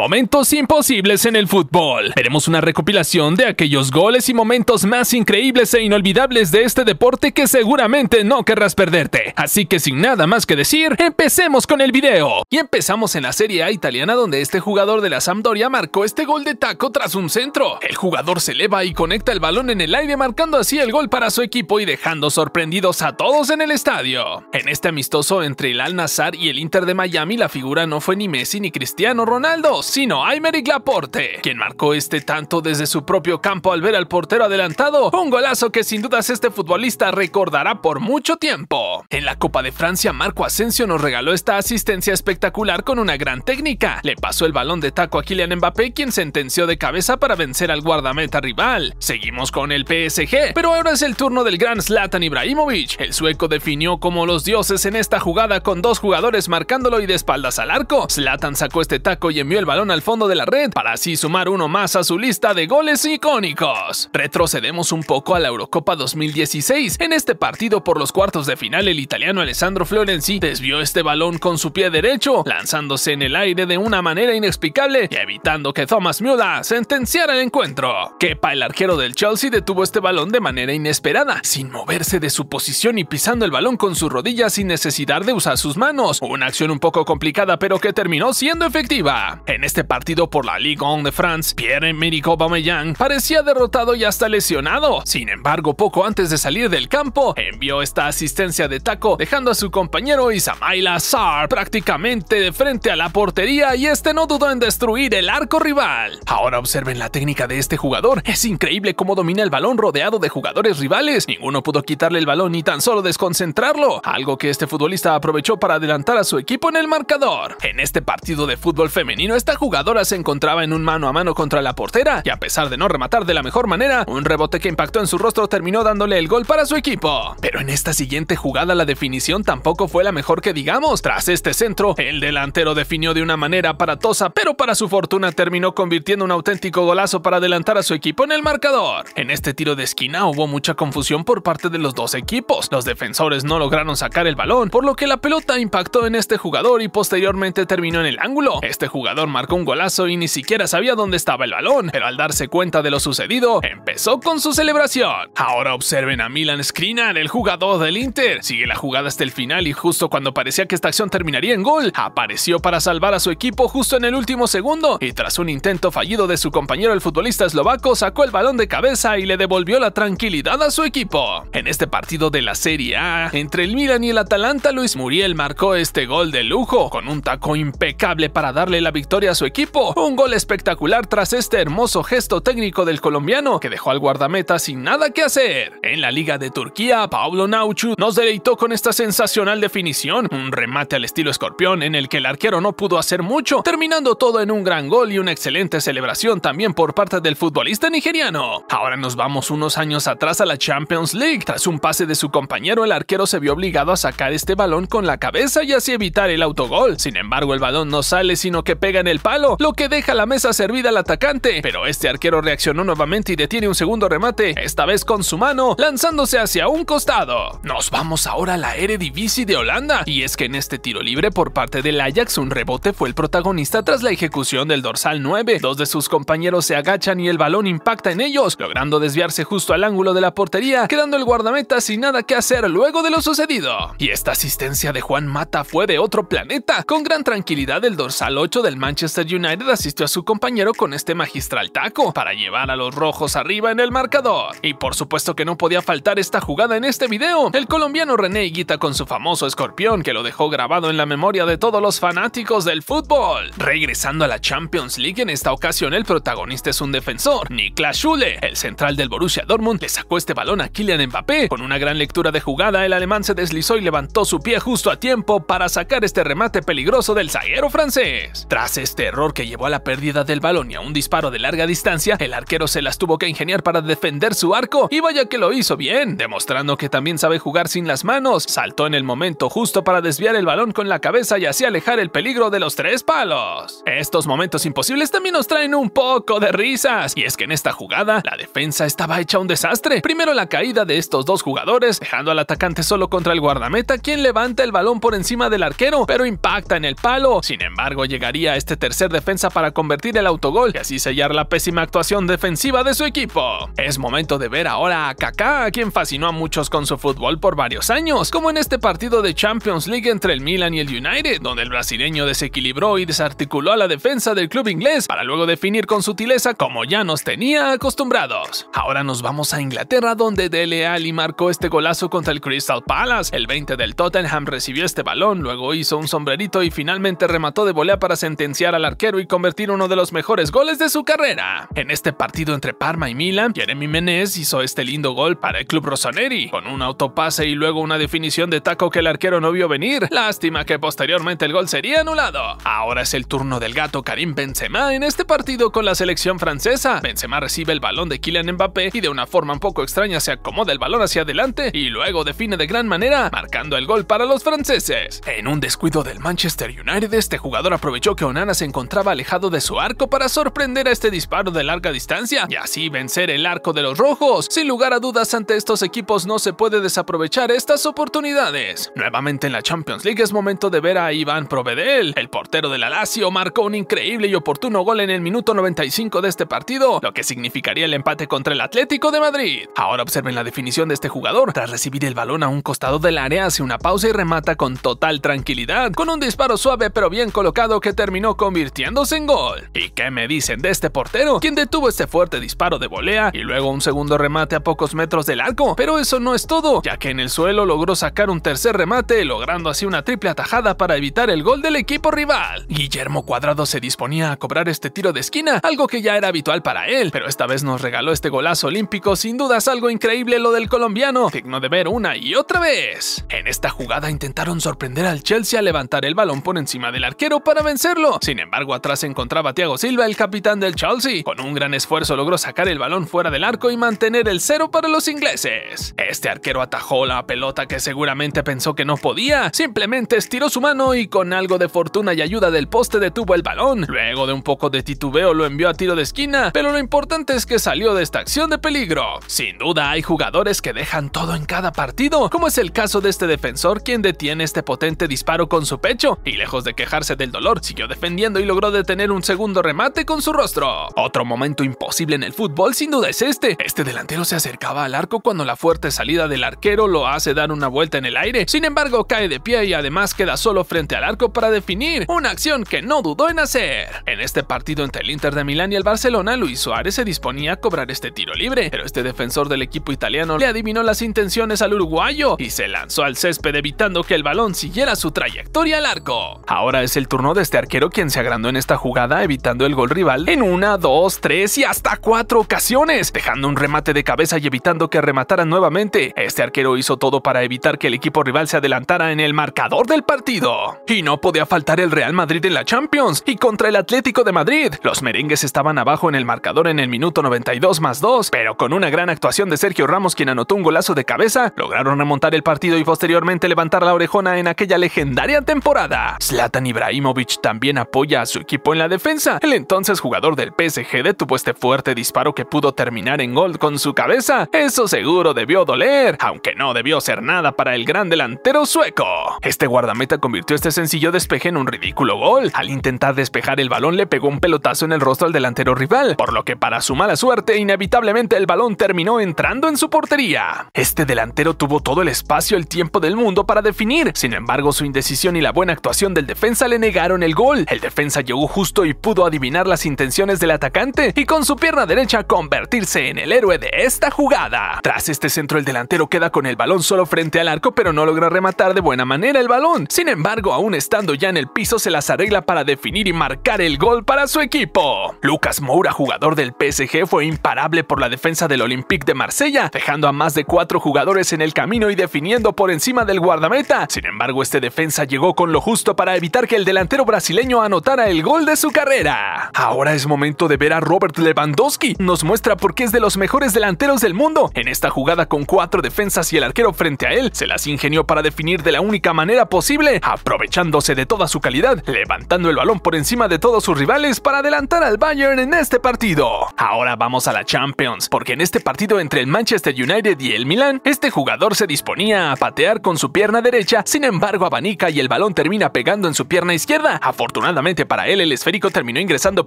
Momentos imposibles en el fútbol. Veremos una recopilación de aquellos goles y momentos más increíbles e inolvidables de este deporte que seguramente no querrás perderte. Así que sin nada más que decir, empecemos con el video. Y empezamos en la Serie A italiana donde este jugador de la Sampdoria marcó este gol de taco tras un centro. El jugador se eleva y conecta el balón en el aire marcando así el gol para su equipo y dejando sorprendidos a todos en el estadio. En este amistoso entre el al Nassar y el Inter de Miami la figura no fue ni Messi ni Cristiano Ronaldo, sino Aymeric Laporte, quien marcó este tanto desde su propio campo al ver al portero adelantado, un golazo que sin dudas este futbolista recordará por mucho tiempo. En la Copa de Francia, Marco Asensio nos regaló esta asistencia espectacular con una gran técnica. Le pasó el balón de taco a Kylian Mbappé, quien sentenció de cabeza para vencer al guardameta rival. Seguimos con el PSG, pero ahora es el turno del gran Zlatan Ibrahimovic. El sueco definió como los dioses en esta jugada con dos jugadores marcándolo y de espaldas al arco. Zlatan sacó este taco y envió el balón al fondo de la red para así sumar uno más a su lista de goles icónicos. Retrocedemos un poco a la Eurocopa 2016. En este partido por los cuartos de final el italiano Alessandro Florenzi desvió este balón con su pie derecho, lanzándose en el aire de una manera inexplicable y evitando que Thomas Müller sentenciara el encuentro. Kepa, el arquero del Chelsea, detuvo este balón de manera inesperada, sin moverse de su posición y pisando el balón con sus rodillas sin necesidad de usar sus manos. Una acción un poco complicada pero que terminó siendo efectiva. En este partido por la Ligue 1 de France, Pierre-Emerick Aubameyang parecía derrotado y hasta lesionado. Sin embargo, poco antes de salir del campo, envió esta asistencia de taco dejando a su compañero Isamaila Sarr prácticamente de frente a la portería y este no dudó en destruir el arco rival. Ahora observen la técnica de este jugador. Es increíble cómo domina el balón rodeado de jugadores rivales. Ninguno pudo quitarle el balón ni tan solo desconcentrarlo, algo que este futbolista aprovechó para adelantar a su equipo en el marcador. En este partido de fútbol femenino, jugadora se encontraba en un mano a mano contra la portera y a pesar de no rematar de la mejor manera, un rebote que impactó en su rostro terminó dándole el gol para su equipo. Pero en esta siguiente jugada la definición tampoco fue la mejor que digamos. Tras este centro, el delantero definió de una manera aparatosa, pero para su fortuna terminó convirtiendo un auténtico golazo para adelantar a su equipo en el marcador. En este tiro de esquina hubo mucha confusión por parte de los dos equipos. Los defensores no lograron sacar el balón, por lo que la pelota impactó en este jugador y posteriormente terminó en el ángulo. Este jugador marcó un golazo y ni siquiera sabía dónde estaba el balón, pero al darse cuenta de lo sucedido, empezó con su celebración. Ahora observen a Milan Skriniar, el jugador del Inter. Sigue la jugada hasta el final y justo cuando parecía que esta acción terminaría en gol, apareció para salvar a su equipo justo en el último segundo y tras un intento fallido de su compañero el futbolista eslovaco sacó el balón de cabeza y le devolvió la tranquilidad a su equipo. En este partido de la Serie A, entre el Milan y el Atalanta, Luis Muriel marcó este gol de lujo con un taco impecable para darle la victoria a su equipo. Un gol espectacular tras este hermoso gesto técnico del colombiano que dejó al guardameta sin nada que hacer. En la Liga de Turquía, Pablo Nauchu nos deleitó con esta sensacional definición, un remate al estilo escorpión en el que el arquero no pudo hacer mucho, terminando todo en un gran gol y una excelente celebración también por parte del futbolista nigeriano. Ahora nos vamos unos años atrás a la Champions League. Tras un pase de su compañero, el arquero se vio obligado a sacar este balón con la cabeza y así evitar el autogol. Sin embargo, el balón no sale, sino que pega en el palo, lo que deja la mesa servida al atacante, pero este arquero reaccionó nuevamente y detiene un segundo remate, esta vez con su mano, lanzándose hacia un costado. Nos vamos ahora a la Eredivisie de Holanda, y es que en este tiro libre por parte del Ajax un rebote fue el protagonista tras la ejecución del dorsal 9, dos de sus compañeros se agachan y el balón impacta en ellos, logrando desviarse justo al ángulo de la portería, quedando el guardameta sin nada que hacer luego de lo sucedido. Y esta asistencia de Juan Mata fue de otro planeta, con gran tranquilidad el dorsal 8 del Manchester United asistió a su compañero con este magistral taco para llevar a los rojos arriba en el marcador. Y por supuesto que no podía faltar esta jugada en este video, el colombiano René Guita con su famoso escorpión que lo dejó grabado en la memoria de todos los fanáticos del fútbol. Regresando a la Champions League en esta ocasión el protagonista es un defensor, Niklas Schule. El central del Borussia Dortmund le sacó este balón a Kylian Mbappé. Con una gran lectura de jugada el alemán se deslizó y levantó su pie justo a tiempo para sacar este remate peligroso del zaguero francés. Tras este este error que llevó a la pérdida del balón y a un disparo de larga distancia, el arquero se las tuvo que ingeniar para defender su arco y vaya que lo hizo bien, demostrando que también sabe jugar sin las manos. Saltó en el momento justo para desviar el balón con la cabeza y así alejar el peligro de los tres palos. Estos momentos imposibles también nos traen un poco de risas, y es que en esta jugada la defensa estaba hecha un desastre. Primero la caída de estos dos jugadores, dejando al atacante solo contra el guardameta, quien levanta el balón por encima del arquero, pero impacta en el palo. Sin embargo, llegaría a este tercer defensa para convertir el autogol y así sellar la pésima actuación defensiva de su equipo. Es momento de ver ahora a Kaká, a quien fascinó a muchos con su fútbol por varios años, como en este partido de Champions League entre el Milan y el United, donde el brasileño desequilibró y desarticuló a la defensa del club inglés para luego definir con sutileza como ya nos tenía acostumbrados. Ahora nos vamos a Inglaterra donde Dele Ali marcó este golazo contra el Crystal Palace. El 20 del Tottenham recibió este balón, luego hizo un sombrerito y finalmente remató de volea para sentenciar al arquero y convertir uno de los mejores goles de su carrera. En este partido entre Parma y Milan, Jeremy Menez hizo este lindo gol para el club rossoneri, con un autopase y luego una definición de taco que el arquero no vio venir. Lástima que posteriormente el gol sería anulado. Ahora es el turno del gato Karim Benzema en este partido con la selección francesa. Benzema recibe el balón de Kylian Mbappé y de una forma un poco extraña se acomoda el balón hacia adelante y luego define de gran manera, marcando el gol para los franceses. En un descuido del Manchester United, este jugador aprovechó que Onana se encontraba alejado de su arco para sorprender a este disparo de larga distancia y así vencer el arco de los rojos. Sin lugar a dudas, ante estos equipos no se puede desaprovechar estas oportunidades. Nuevamente en la Champions League es momento de ver a Iván Provedel. El portero de la Lazio marcó un increíble y oportuno gol en el minuto 95 de este partido, lo que significaría el empate contra el Atlético de Madrid. Ahora observen la definición de este jugador. Tras recibir el balón a un costado del área, hace una pausa y remata con total tranquilidad, con un disparo suave pero bien colocado que terminó con convirtiéndose en gol. ¿Y qué me dicen de este portero? Quien detuvo este fuerte disparo de volea y luego un segundo remate a pocos metros del arco, pero eso no es todo, ya que en el suelo logró sacar un tercer remate, logrando así una triple atajada para evitar el gol del equipo rival. Guillermo Cuadrado se disponía a cobrar este tiro de esquina, algo que ya era habitual para él, pero esta vez nos regaló este golazo olímpico, sin dudas algo increíble lo del colombiano, digno de ver una y otra vez. En esta jugada intentaron sorprender al Chelsea a levantar el balón por encima del arquero para vencerlo, sin embargo, atrás se encontraba Thiago Silva, el capitán del Chelsea. Con un gran esfuerzo logró sacar el balón fuera del arco y mantener el cero para los ingleses. Este arquero atajó la pelota que seguramente pensó que no podía, simplemente estiró su mano y con algo de fortuna y ayuda del poste detuvo el balón. Luego de un poco de titubeo lo envió a tiro de esquina, pero lo importante es que salió de esta acción de peligro. Sin duda hay jugadores que dejan todo en cada partido, como es el caso de este defensor quien detiene este potente disparo con su pecho y lejos de quejarse del dolor siguió defendiendo y logró detener un segundo remate con su rostro. Otro momento imposible en el fútbol sin duda es este. Este delantero se acercaba al arco cuando la fuerte salida del arquero lo hace dar una vuelta en el aire. Sin embargo, cae de pie y además queda solo frente al arco para definir, una acción que no dudó en hacer. En este partido entre el Inter de Milán y el Barcelona, Luis Suárez se disponía a cobrar este tiro libre, pero este defensor del equipo italiano le adivinó las intenciones al uruguayo y se lanzó al césped evitando que el balón siguiera su trayectoria al arco. Ahora es el turno de este arquero quien se en esta jugada, evitando el gol rival en una, dos, tres y hasta cuatro ocasiones, dejando un remate de cabeza y evitando que remataran nuevamente. Este arquero hizo todo para evitar que el equipo rival se adelantara en el marcador del partido. Y no podía faltar el Real Madrid en la Champions y contra el Atlético de Madrid. Los merengues estaban abajo en el marcador en el minuto 92 más 2, pero con una gran actuación de Sergio Ramos quien anotó un golazo de cabeza, lograron remontar el partido y posteriormente levantar la orejona en aquella legendaria temporada. Zlatan Ibrahimovic también apoyó a su equipo en la defensa. El entonces jugador del PSG detuvo este fuerte disparo que pudo terminar en gol con su cabeza. Eso seguro debió doler, aunque no debió ser nada para el gran delantero sueco. Este guardameta convirtió este sencillo despeje en un ridículo gol. Al intentar despejar el balón le pegó un pelotazo en el rostro al delantero rival, por lo que para su mala suerte inevitablemente el balón terminó entrando en su portería. Este delantero tuvo todo el espacio y el tiempo del mundo para definir, sin embargo su indecisión y la buena actuación del defensa le negaron el gol. El defensa llegó justo y pudo adivinar las intenciones del atacante y con su pierna derecha convertirse en el héroe de esta jugada. Tras este centro el delantero queda con el balón solo frente al arco pero no logra rematar de buena manera el balón. Sin embargo, aún estando ya en el piso se las arregla para definir y marcar el gol para su equipo. Lucas Moura, jugador del PSG, fue imparable por la defensa del Olympique de Marsella, dejando a más de cuatro jugadores en el camino y definiendo por encima del guardameta. Sin embargo, este defensa llegó con lo justo para evitar que el delantero brasileño anotara a el gol de su carrera. Ahora es momento de ver a Robert Lewandowski. Nos muestra por qué es de los mejores delanteros del mundo. En esta jugada con cuatro defensas y el arquero frente a él, se las ingenió para definir de la única manera posible, aprovechándose de toda su calidad, levantando el balón por encima de todos sus rivales para adelantar al Bayern en este partido. Ahora vamos a la Champions, porque en este partido entre el Manchester United y el Milan, este jugador se disponía a patear con su pierna derecha, sin embargo abanica y el balón termina pegando en su pierna izquierda. Afortunadamente para él, el esférico terminó ingresando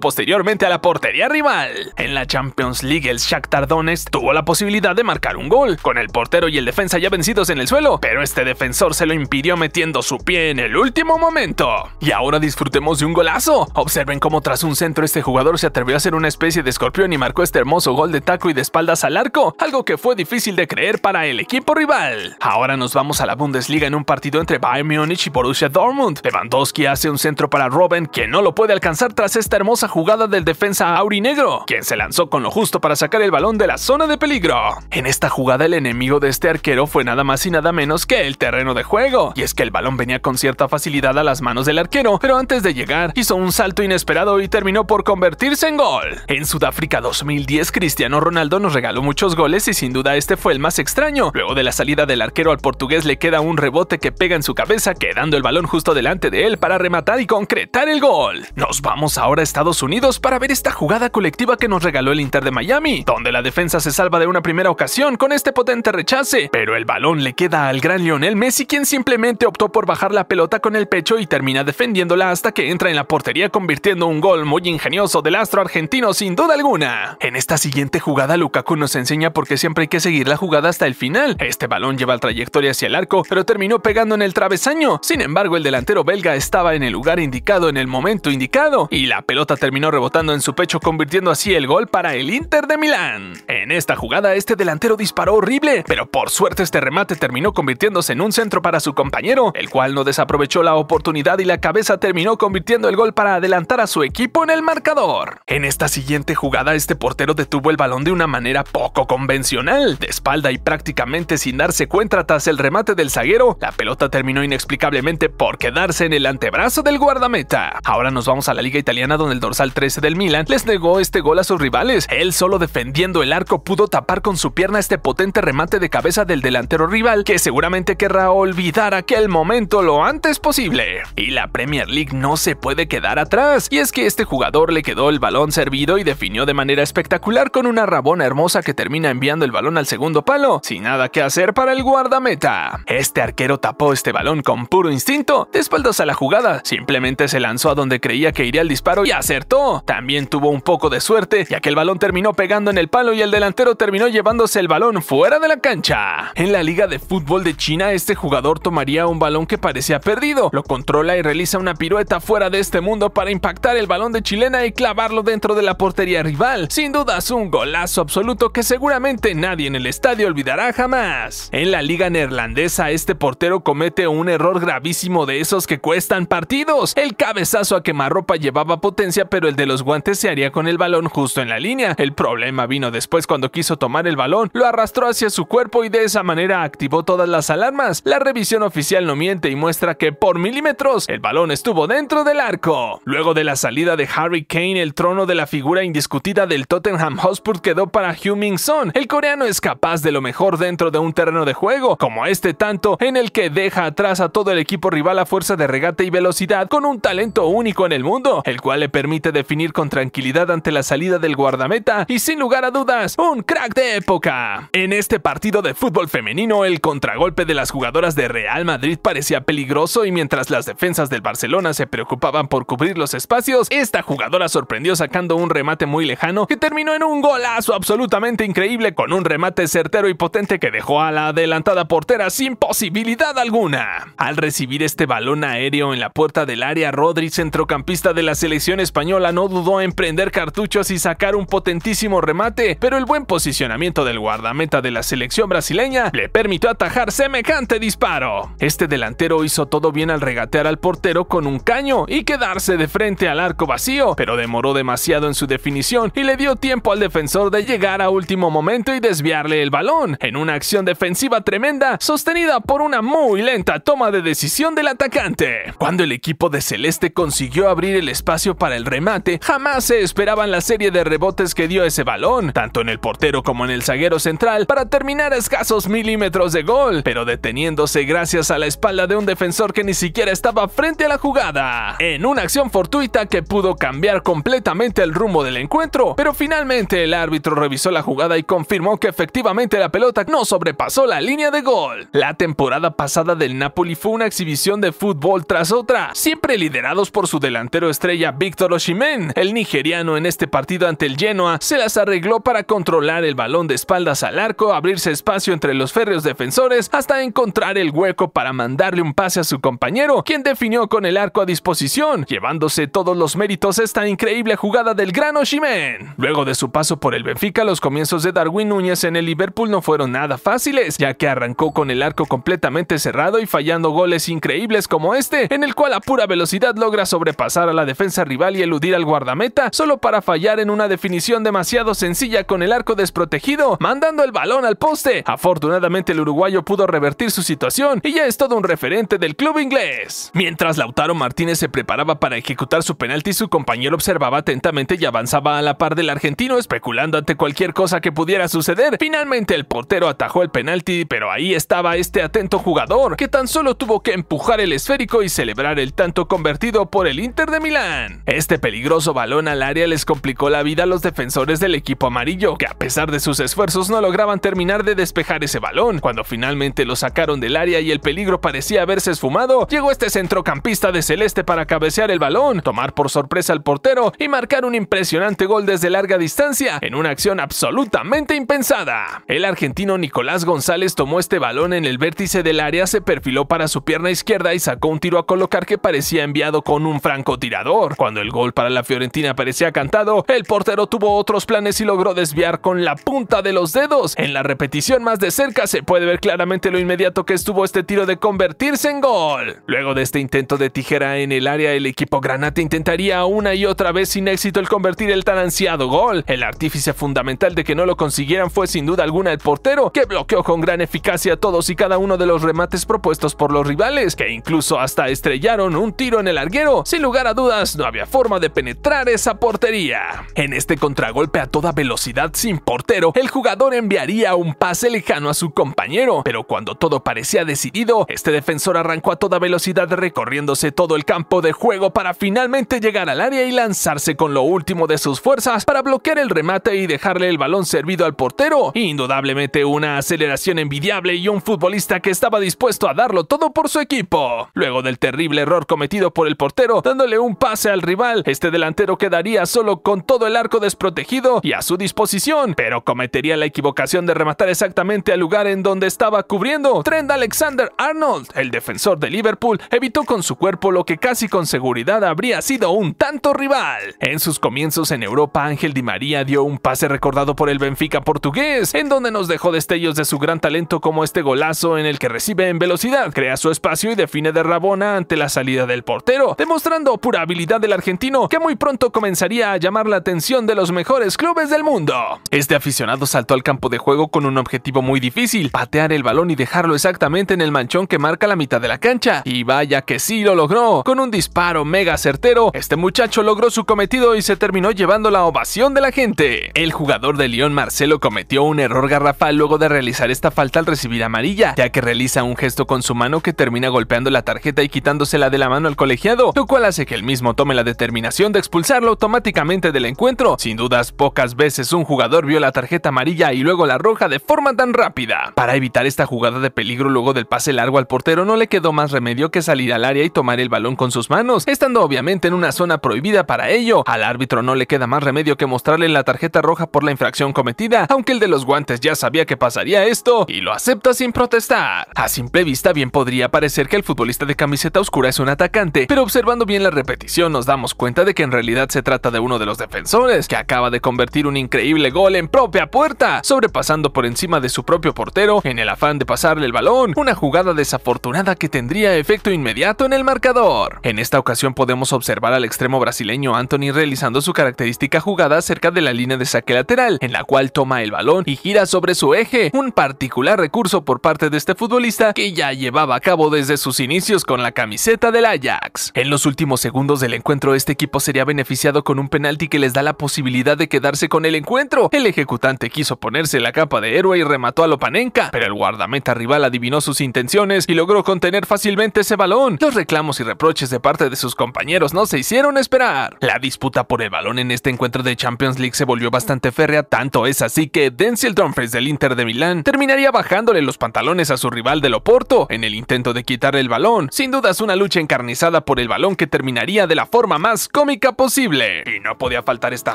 posteriormente a la portería rival. En la Champions League, el Shakhtar Donetsk tuvo la posibilidad de marcar un gol, con el portero y el defensa ya vencidos en el suelo, pero este defensor se lo impidió metiendo su pie en el último momento. Y ahora disfrutemos de un golazo. Observen cómo tras un centro este jugador se atrevió a ser una especie de escorpión y marcó este hermoso gol de taco y de espaldas al arco, algo que fue difícil de creer para el equipo rival. Ahora nos vamos a la Bundesliga en un partido entre Bayern Múnich y Borussia Dortmund. Lewandowski hace un centro para Robin quien no lo puede alcanzar tras esta hermosa jugada del defensa aurinegro, quien se lanzó con lo justo para sacar el balón de la zona de peligro. En esta jugada el enemigo de este arquero fue nada más y nada menos que el terreno de juego, y es que el balón venía con cierta facilidad a las manos del arquero, pero antes de llegar hizo un salto inesperado y terminó por convertirse en gol. En Sudáfrica 2010 Cristiano Ronaldo nos regaló muchos goles y sin duda este fue el más extraño. Luego de la salida del arquero al portugués le queda un rebote que pega en su cabeza quedando el balón justo delante de él para rematar y concretar el gol. Nos vamos ahora a Estados Unidos para ver esta jugada colectiva que nos regaló el Inter de Miami, donde la defensa se salva de una primera ocasión con este potente rechace, pero el balón le queda al gran Lionel Messi quien simplemente optó por bajar la pelota con el pecho y termina defendiéndola hasta que entra en la portería convirtiendo un gol muy ingenioso del astro argentino sin duda alguna. En esta siguiente jugada Lukaku nos enseña por qué siempre hay que seguir la jugada hasta el final. Este balón lleva la trayectoria hacia el arco, pero terminó pegando en el travesaño. Sin embargo, el delantero belga estaba en el lugar indicado en el momento indicado y la pelota terminó rebotando en su pecho convirtiendo así el gol para el Inter de Milán. En esta jugada este delantero disparó horrible, pero por suerte este remate terminó convirtiéndose en un centro para su compañero, el cual no desaprovechó la oportunidad y la cabeza terminó convirtiendo el gol para adelantar a su equipo en el marcador. En esta siguiente jugada este portero detuvo el balón de una manera poco convencional, de espalda y prácticamente sin darse cuenta tras el remate del zaguero, la pelota terminó inexplicablemente por quedarse en el antebrazo del guardameta. Ahora nos vamos a la liga italiana donde el dorsal 13 del Milan les negó este gol a sus rivales. Él solo defendiendo el arco pudo tapar con su pierna este potente remate de cabeza del delantero rival que seguramente querrá olvidar aquel momento lo antes posible. Y la Premier League no se puede quedar atrás, y es que este jugador le quedó el balón servido y definió de manera espectacular con una rabona hermosa que termina enviando el balón al segundo palo, sin nada que hacer para el guardameta. Este arquero tapó este balón con puro instinto, de espaldas a la jugada, simplemente se lanzó a donde creía que iría el disparo y acertó. También tuvo un poco de suerte, ya que el balón terminó pegando en el palo y el delantero terminó llevándose el balón fuera de la cancha. En la Liga de Fútbol de China, este jugador tomaría un balón que parecía perdido, lo controla y realiza una pirueta fuera de este mundo para impactar el balón de chilena y clavarlo dentro de la portería rival. Sin dudas, un golazo absoluto que seguramente nadie en el estadio olvidará jamás. En la Liga Neerlandesa, este portero comete un error gravísimo de esos que cuestan partidos. El cabezazo a a quemarropa llevaba potencia, pero el de los guantes se haría con el balón justo en la línea. El problema vino después cuando quiso tomar el balón, lo arrastró hacia su cuerpo y de esa manera activó todas las alarmas. La revisión oficial no miente y muestra que por milímetros el balón estuvo dentro del arco. Luego de la salida de Harry Kane, el trono de la figura indiscutida del Tottenham Hotspur quedó para Heung-Min Son. El coreano es capaz de lo mejor dentro de un terreno de juego, como este tanto en el que deja atrás a todo el equipo rival a fuerza de regate y velocidad con un talento único en el mundo, el cual le permite definir con tranquilidad ante la salida del guardameta y sin lugar a dudas, un crack de época. En este partido de fútbol femenino, el contragolpe de las jugadoras de Real Madrid parecía peligroso y mientras las defensas del Barcelona se preocupaban por cubrir los espacios, esta jugadora sorprendió sacando un remate muy lejano que terminó en un golazo absolutamente increíble con un remate certero y potente que dejó a la adelantada portera sin posibilidad alguna. Al recibir este balón aéreo en la puerta del área, Rodri centrocampista de la selección española no dudó en prender cartuchos y sacar un potentísimo remate, pero el buen posicionamiento del guardameta de la selección brasileña le permitió atajar semejante disparo. Este delantero hizo todo bien al regatear al portero con un caño y quedarse de frente al arco vacío, pero demoró demasiado en su definición y le dio tiempo al defensor de llegar a último momento y desviarle el balón, en una acción defensiva tremenda sostenida por una muy lenta toma de decisión del atacante. Cuando el equipo de Celeste consiguió abrir el espacio para el remate, jamás se esperaban la serie de rebotes que dio ese balón, tanto en el portero como en el zaguero central, para terminar a escasos milímetros de gol, pero deteniéndose gracias a la espalda de un defensor que ni siquiera estaba frente a la jugada. En una acción fortuita que pudo cambiar completamente el rumbo del encuentro, pero finalmente el árbitro revisó la jugada y confirmó que efectivamente la pelota no sobrepasó la línea de gol. La temporada pasada del Napoli fue una exhibición de fútbol tras otra, siempre liderados por su delantero estrella Víctor Oshimen. El nigeriano en este partido ante el Genoa se las arregló para controlar el balón de espaldas al arco, abrirse espacio entre los férreos defensores hasta encontrar el hueco para mandarle un pase a su compañero, quien definió con el arco a disposición, llevándose todos los méritos esta increíble jugada del gran Oshimen. Luego de su paso por el Benfica, los comienzos de Darwin Núñez en el Liverpool no fueron nada fáciles, ya que arrancó con el arco completamente cerrado y fallando goles increíbles como este, en el cual a pura velocidad logra sobrepasar a la defensa rival y eludir al guardameta solo para fallar en una definición demasiado sencilla con el arco desprotegido, mandando el balón al poste. Afortunadamente el uruguayo pudo revertir su situación y ya es todo un referente del club inglés. Mientras Lautaro Martínez se preparaba para ejecutar su penalti, su compañero observaba atentamente y avanzaba a la par del argentino especulando ante cualquier cosa que pudiera suceder. Finalmente el portero atajó el penalti, pero ahí estaba este atento jugador que tan solo tuvo que empujar el esférico y celebrar el tanto convertido por el Inter de Milán. Este peligroso balón al área les complicó la vida a los defensores del equipo amarillo, que a pesar de sus esfuerzos no lograban terminar de despejar ese balón. Cuando finalmente lo sacaron del área y el peligro parecía haberse esfumado, llegó este centrocampista de Celeste para cabecear el balón, tomar por sorpresa al portero y marcar un impresionante gol desde larga distancia en una acción absolutamente impensada. El argentino Nicolás González tomó este balón en el vértice del área, se perfiló para su pierna izquierda y sacó un tiro a colocar que parecía enviado con un francotirador. Cuando el gol para la Fiorentina parecía cantado, el portero tuvo otros planes y logró desviar con la punta de los dedos. En la repetición más de cerca se puede ver claramente lo inmediato que estuvo este tiro de convertirse en gol. Luego de este intento de tijera en el área, el equipo granate intentaría una y otra vez sin éxito el convertir el tan ansiado gol. El artífice fundamental de que no lo consiguieran fue sin duda alguna el portero, que bloqueó con gran eficacia todos y cada uno de los remates propuestos por los rivales, que incluso hasta estrellaron un tiro en el arguero sin lugar a dudas no había forma de penetrar esa portería. En este contragolpe a toda velocidad sin portero, el jugador enviaría un pase lejano a su compañero, pero cuando todo parecía decidido, este defensor arrancó a toda velocidad recorriéndose todo el campo de juego para finalmente llegar al área y lanzarse con lo último de sus fuerzas para bloquear el remate y dejarle el balón servido al portero. Indudablemente una aceleración envidiable y un futbolista que estaba dispuesto a darlo todo por su equipo. Luego del terrible error cometido por el portero, dándole un pase al rival. Este delantero quedaría solo con todo el arco desprotegido y a su disposición, pero cometería la equivocación de rematar exactamente al lugar en donde estaba cubriendo. Trent Alexander Arnold, el defensor de Liverpool, evitó con su cuerpo lo que casi con seguridad habría sido un tanto rival. En sus comienzos en Europa, Ángel Di María dio un pase recordado por el Benfica portugués, en donde nos dejó destellos de su gran talento como este golazo en el que recibe en velocidad, crea su espacio y define de Rabona ante la salida del portero, demostrando pura habilidad del argentino que muy pronto comenzaría a llamar la atención de los mejores clubes del mundo. Este aficionado saltó al campo de juego con un objetivo muy difícil, patear el balón y dejarlo exactamente en el manchón que marca la mitad de la cancha. Y vaya que sí lo logró, con un disparo mega certero, este muchacho logró su cometido y se terminó llevando la ovación de la gente. El jugador de León Marcelo cometió un error garrafal luego de realizar esta falta al recibir amarilla, ya que realiza un gesto con su mano que termina golpeando la tarjeta y quitándosela de la mano al colegiado, lo cual hace que el mismo tome la determinación de expulsarlo automáticamente del encuentro. Sin dudas, pocas veces un jugador vio la tarjeta amarilla y luego la roja de forma tan rápida. Para evitar esta jugada de peligro luego del pase largo al portero, no le quedó más remedio que salir al área y tomar el balón con sus manos, estando obviamente en una zona prohibida para ello. Al árbitro no le queda más remedio que mostrarle la tarjeta roja por la infracción cometida, aunque el de los guantes ya sabía que pasaría esto y lo acepta sin protestar. A simple vista bien podría parecer que el futbolista de camiseta oscura es un atacante, pero observa Observando bien la repetición nos damos cuenta de que en realidad se trata de uno de los defensores, que acaba de convertir un increíble gol en propia puerta, sobrepasando por encima de su propio portero en el afán de pasarle el balón, una jugada desafortunada que tendría efecto inmediato en el marcador. En esta ocasión podemos observar al extremo brasileño Anthony realizando su característica jugada cerca de la línea de saque lateral, en la cual toma el balón y gira sobre su eje, un particular recurso por parte de este futbolista que ya llevaba a cabo desde sus inicios con la camiseta del Ajax los últimos segundos del encuentro, este equipo sería beneficiado con un penalti que les da la posibilidad de quedarse con el encuentro. El ejecutante quiso ponerse la capa de héroe y remató a Lopanenka, pero el guardameta rival adivinó sus intenciones y logró contener fácilmente ese balón. Los reclamos y reproches de parte de sus compañeros no se hicieron esperar. La disputa por el balón en este encuentro de Champions League se volvió bastante férrea, tanto es así que Denzel Dumfries del Inter de Milán terminaría bajándole los pantalones a su rival del Oporto en el intento de quitar el balón. Sin dudas una lucha encarnizada por el balón que terminaría de la forma más cómica posible. Y no podía faltar esta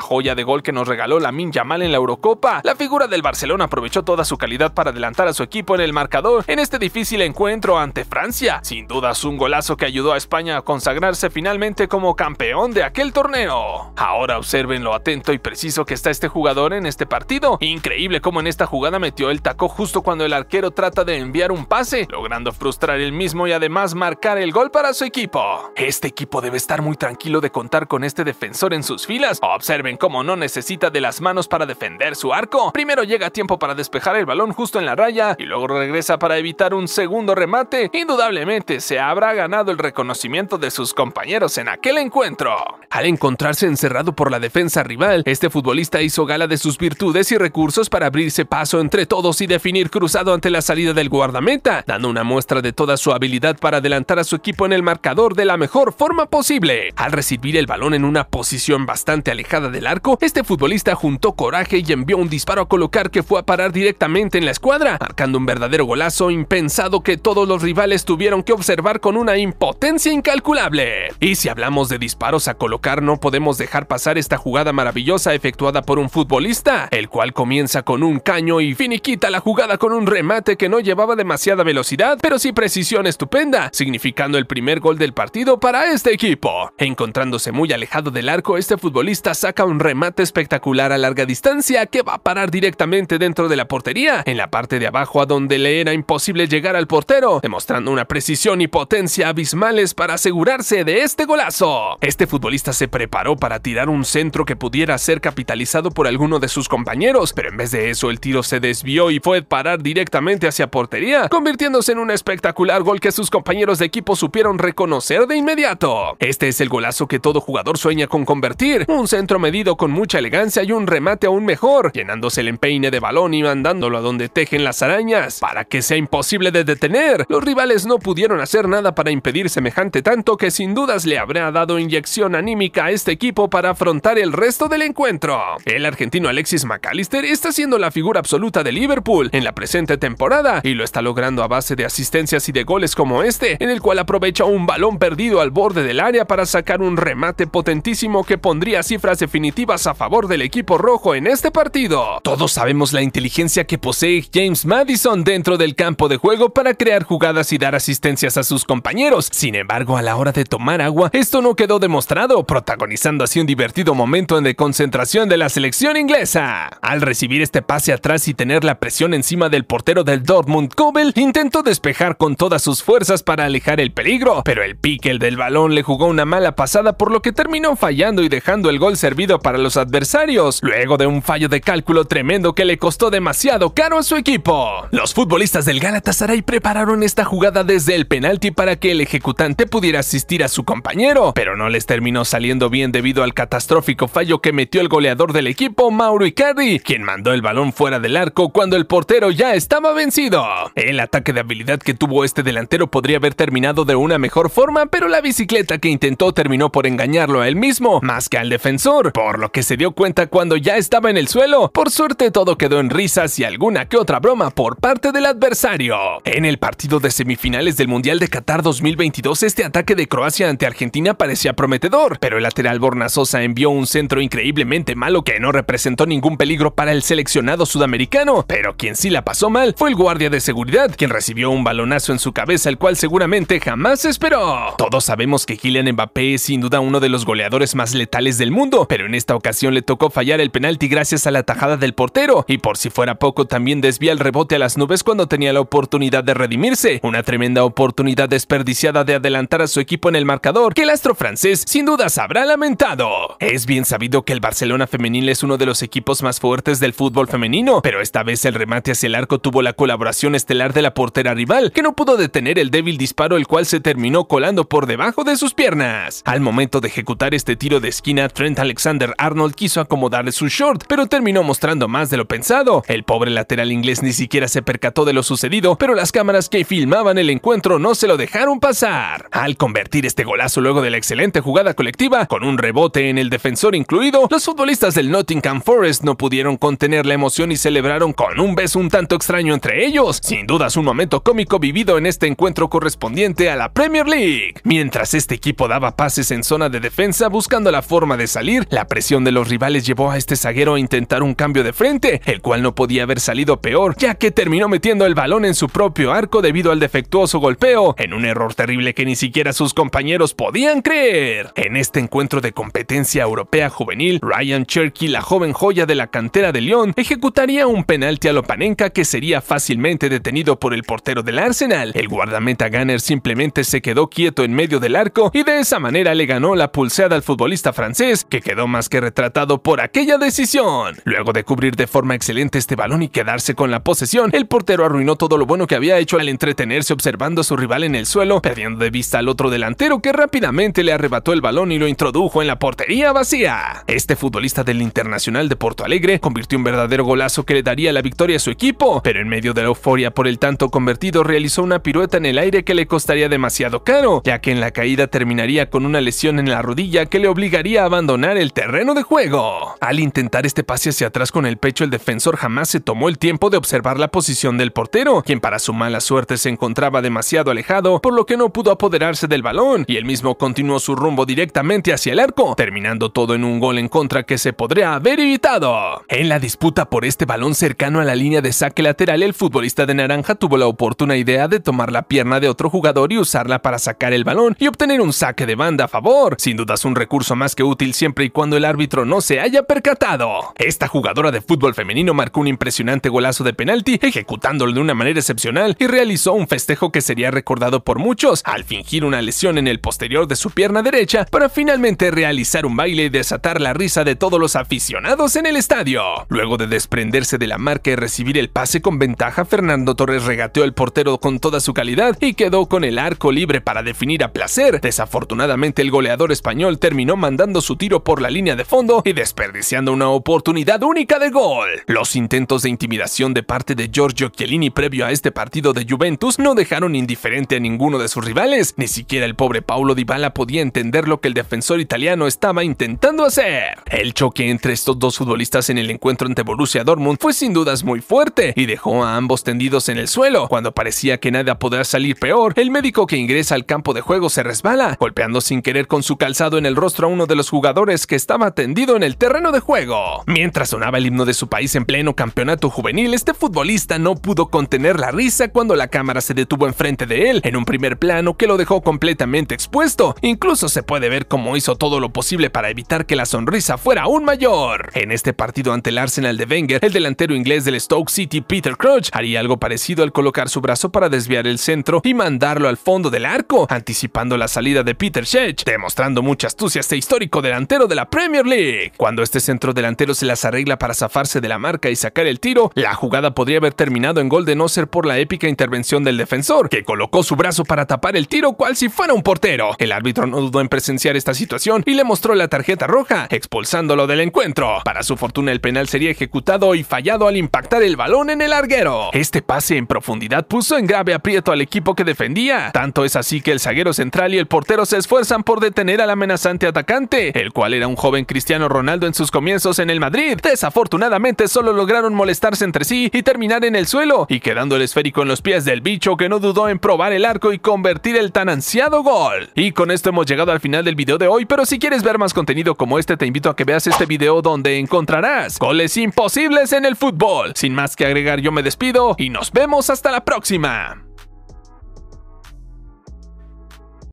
joya de gol que nos regaló la min Yamal en la Eurocopa. La figura del Barcelona aprovechó toda su calidad para adelantar a su equipo en el marcador en este difícil encuentro ante Francia. Sin dudas un golazo que ayudó a España a consagrarse finalmente como campeón de aquel torneo. Ahora observen lo atento y preciso que está este jugador en este partido. Increíble cómo en esta jugada metió el taco justo cuando el arquero trata de enviar un pase, logrando frustrar el mismo y además marcar el gol para su equipo. Este este equipo debe estar muy tranquilo de contar con este defensor en sus filas. Observen cómo no necesita de las manos para defender su arco. Primero llega a tiempo para despejar el balón justo en la raya y luego regresa para evitar un segundo remate. Indudablemente se habrá ganado el reconocimiento de sus compañeros en aquel encuentro. Al encontrarse encerrado por la defensa rival, este futbolista hizo gala de sus virtudes y recursos para abrirse paso entre todos y definir cruzado ante la salida del guardameta, dando una muestra de toda su habilidad para adelantar a su equipo en el marcador de la mejor forma posible. Al recibir el balón en una posición bastante alejada del arco, este futbolista juntó coraje y envió un disparo a colocar que fue a parar directamente en la escuadra, marcando un verdadero golazo impensado que todos los rivales tuvieron que observar con una impotencia incalculable. Y si hablamos de disparos a colocar, no podemos dejar pasar esta jugada maravillosa efectuada por un futbolista, el cual comienza con un caño y finiquita la jugada con un remate que no llevaba demasiada velocidad, pero sí precisión estupenda, significando el primer gol del partido para este equipo. Encontrándose muy alejado del arco, este futbolista saca un remate espectacular a larga distancia que va a parar directamente dentro de la portería, en la parte de abajo a donde le era imposible llegar al portero, demostrando una precisión y potencia abismales para asegurarse de este golazo. Este futbolista se preparó para tirar un centro que pudiera ser capitalizado por alguno de sus compañeros, pero en vez de eso el tiro se desvió y fue parar directamente hacia portería, convirtiéndose en un espectacular gol que sus compañeros de equipo supieron reconocer de inmediato. Este es el golazo que todo jugador sueña con convertir, un centro medido con mucha elegancia y un remate aún mejor, llenándose el empeine de balón y mandándolo a donde tejen las arañas, para que sea imposible de detener. Los rivales no pudieron hacer nada para impedir semejante tanto que sin dudas le habrá dado inyección anímica a este equipo para afrontar el resto del encuentro. El argentino Alexis McAllister está siendo la figura absoluta de Liverpool en la presente temporada y lo está logrando a base de asistencias y de goles como este, en el cual aprovecha un balón perdido al borde del área para sacar un remate potentísimo que pondría cifras definitivas a favor del equipo rojo en este partido. Todos sabemos la inteligencia que posee James Madison dentro del campo de juego para crear jugadas y dar asistencias a sus compañeros. Sin embargo, a la hora de tomar agua, esto no quedó demostrado, protagonizando así un divertido momento de concentración de la selección inglesa. Al recibir este pase atrás y tener la presión encima del portero del Dortmund, Kobel intentó despejar con todas sus fuerzas para alejar el peligro, pero el pique del balón le jugó una mala pasada por lo que terminó fallando y dejando el gol servido para los adversarios, luego de un fallo de cálculo tremendo que le costó demasiado caro a su equipo. Los futbolistas del Galatasaray prepararon esta jugada desde el penalti para que el ejecutante pudiera asistir a su compañero, pero no les terminó saliendo bien debido al catastrófico fallo que metió el goleador del equipo, Mauro Icardi, quien mandó el balón fuera del arco cuando el portero ya estaba vencido. El ataque de habilidad que tuvo este delantero podría haber terminado de una mejor forma, pero la bicicleta que intentó terminó por engañarlo a él mismo, más que al defensor, por lo que se dio cuenta cuando ya estaba en el suelo. Por suerte todo quedó en risas y alguna que otra broma por parte del adversario. En el partido de semifinales del Mundial de Qatar 2022, este ataque de Croacia ante Argentina parecía prometedor, pero el lateral Sosa envió un centro increíblemente malo que no representó ningún peligro para el seleccionado sudamericano, pero quien sí la pasó mal fue el guardia de seguridad, quien recibió un balonazo en su cabeza el cual seguramente jamás esperó. Todos Sabemos que Gillian Mbappé es sin duda uno de los goleadores más letales del mundo, pero en esta ocasión le tocó fallar el penalti gracias a la tajada del portero, y por si fuera poco también desvía el rebote a las nubes cuando tenía la oportunidad de redimirse, una tremenda oportunidad desperdiciada de adelantar a su equipo en el marcador que el astro francés sin duda habrá lamentado. Es bien sabido que el Barcelona femenil es uno de los equipos más fuertes del fútbol femenino, pero esta vez el remate hacia el arco tuvo la colaboración estelar de la portera rival, que no pudo detener el débil disparo el cual se terminó colando por debajo de sus piernas. Al momento de ejecutar este tiro de esquina, Trent Alexander Arnold quiso acomodarle su short, pero terminó mostrando más de lo pensado. El pobre lateral inglés ni siquiera se percató de lo sucedido, pero las cámaras que filmaban el encuentro no se lo dejaron pasar. Al convertir este golazo luego de la excelente jugada colectiva, con un rebote en el defensor incluido, los futbolistas del Nottingham Forest no pudieron contener la emoción y celebraron con un beso un tanto extraño entre ellos. Sin dudas un momento cómico vivido en este encuentro correspondiente a la Premier League. Mientras este equipo daba pases en zona de defensa buscando la forma de salir, la presión de los rivales llevó a este zaguero a intentar un cambio de frente, el cual no podía haber salido peor, ya que terminó metiendo el balón en su propio arco debido al defectuoso golpeo, en un error terrible que ni siquiera sus compañeros podían creer. En este encuentro de competencia europea juvenil, Ryan Cherky, la joven joya de la cantera de León, ejecutaría un penalti a Lopanenka que sería fácilmente detenido por el portero del Arsenal. El guardameta Gunner simplemente se quedó quieto en medio de arco y de esa manera le ganó la pulseada al futbolista francés, que quedó más que retratado por aquella decisión. Luego de cubrir de forma excelente este balón y quedarse con la posesión, el portero arruinó todo lo bueno que había hecho al entretenerse observando a su rival en el suelo, perdiendo de vista al otro delantero que rápidamente le arrebató el balón y lo introdujo en la portería vacía. Este futbolista del Internacional de Porto Alegre convirtió un verdadero golazo que le daría la victoria a su equipo, pero en medio de la euforia por el tanto convertido realizó una pirueta en el aire que le costaría demasiado caro, ya que en la caída terminaría con una lesión en la rodilla que le obligaría a abandonar el terreno de juego. Al intentar este pase hacia atrás con el pecho, el defensor jamás se tomó el tiempo de observar la posición del portero, quien para su mala suerte se encontraba demasiado alejado, por lo que no pudo apoderarse del balón, y el mismo continuó su rumbo directamente hacia el arco, terminando todo en un gol en contra que se podría haber evitado. En la disputa por este balón cercano a la línea de saque lateral, el futbolista de naranja tuvo la oportuna idea de tomar la pierna de otro jugador y usarla para sacar el balón, y obtener un saque de banda a favor. Sin dudas un recurso más que útil siempre y cuando el árbitro no se haya percatado. Esta jugadora de fútbol femenino marcó un impresionante golazo de penalti, ejecutándolo de una manera excepcional y realizó un festejo que sería recordado por muchos al fingir una lesión en el posterior de su pierna derecha para finalmente realizar un baile y desatar la risa de todos los aficionados en el estadio. Luego de desprenderse de la marca y recibir el pase con ventaja, Fernando Torres regateó el portero con toda su calidad y quedó con el arco libre para definir a hacer. Desafortunadamente el goleador español terminó mandando su tiro por la línea de fondo y desperdiciando una oportunidad única de gol. Los intentos de intimidación de parte de Giorgio Chiellini previo a este partido de Juventus no dejaron indiferente a ninguno de sus rivales, ni siquiera el pobre Paulo Dybala podía entender lo que el defensor italiano estaba intentando hacer. El choque entre estos dos futbolistas en el encuentro ante Borussia Dortmund fue sin dudas muy fuerte y dejó a ambos tendidos en el suelo. Cuando parecía que nada podía salir peor, el médico que ingresa al campo de juego se resbala, golpeando sin querer con su calzado en el rostro a uno de los jugadores que estaba tendido en el terreno de juego. Mientras sonaba el himno de su país en pleno campeonato juvenil, este futbolista no pudo contener la risa cuando la cámara se detuvo enfrente de él, en un primer plano que lo dejó completamente expuesto. Incluso se puede ver cómo hizo todo lo posible para evitar que la sonrisa fuera aún mayor. En este partido ante el Arsenal de Wenger, el delantero inglés del Stoke City, Peter Crouch, haría algo parecido al colocar su brazo para desviar el centro y mandarlo al fondo del arco, anticipando la salida de Peter Shech, demostrando mucha astucia este histórico delantero de la Premier League. Cuando este centro delantero se las arregla para zafarse de la marca y sacar el tiro, la jugada podría haber terminado en gol de no ser por la épica intervención del defensor, que colocó su brazo para tapar el tiro cual si fuera un portero. El árbitro no dudó en presenciar esta situación y le mostró la tarjeta roja, expulsándolo del encuentro. Para su fortuna el penal sería ejecutado y fallado al impactar el balón en el larguero. Este pase en profundidad puso en grave aprieto al equipo que defendía, tanto es así que el zaguero central y el portero se esfuerzan por detener al amenazante atacante, el cual era un joven Cristiano Ronaldo en sus comienzos en el Madrid. Desafortunadamente solo lograron molestarse entre sí y terminar en el suelo, y quedando el esférico en los pies del bicho que no dudó en probar el arco y convertir el tan ansiado gol. Y con esto hemos llegado al final del video de hoy, pero si quieres ver más contenido como este te invito a que veas este video donde encontrarás goles imposibles en el fútbol. Sin más que agregar yo me despido y nos vemos hasta la próxima.